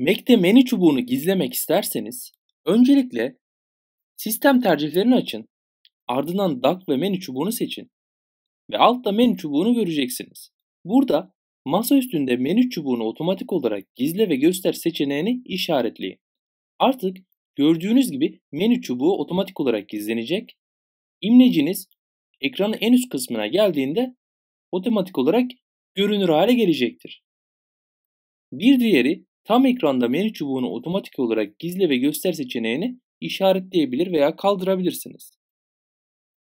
Mac'te menü çubuğunu gizlemek isterseniz öncelikle sistem tercihlerini açın. Ardından Dock ve menü çubuğunu seçin. Ve altta menü çubuğunu göreceksiniz. Burada masa üstünde menü çubuğunu otomatik olarak gizle ve göster seçeneğini işaretleyin. Artık gördüğünüz gibi menü çubuğu otomatik olarak gizlenecek. İmleciniz ekranın en üst kısmına geldiğinde otomatik olarak görünür hale gelecektir. Bir diğeri Tam ekranda menü çubuğunu otomatik olarak gizle ve göster seçeneğini işaretleyebilir veya kaldırabilirsiniz.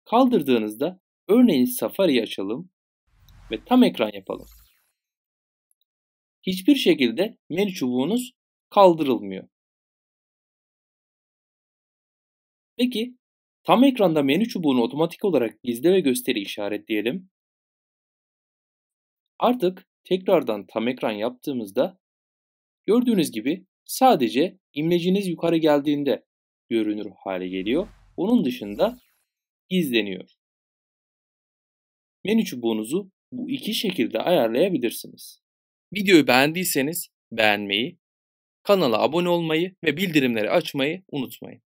Kaldırdığınızda örneğin Safari'yi açalım ve tam ekran yapalım. Hiçbir şekilde menü çubuğunuz kaldırılmıyor. Peki tam ekranda menü çubuğunu otomatik olarak gizle ve gösteri işaretleyelim. Artık tekrardan tam ekran yaptığımızda Gördüğünüz gibi sadece imleciniz yukarı geldiğinde görünür hale geliyor. Onun dışında izleniyor. Menü çubuğunuzu bu iki şekilde ayarlayabilirsiniz. Videoyu beğendiyseniz beğenmeyi, kanala abone olmayı ve bildirimleri açmayı unutmayın.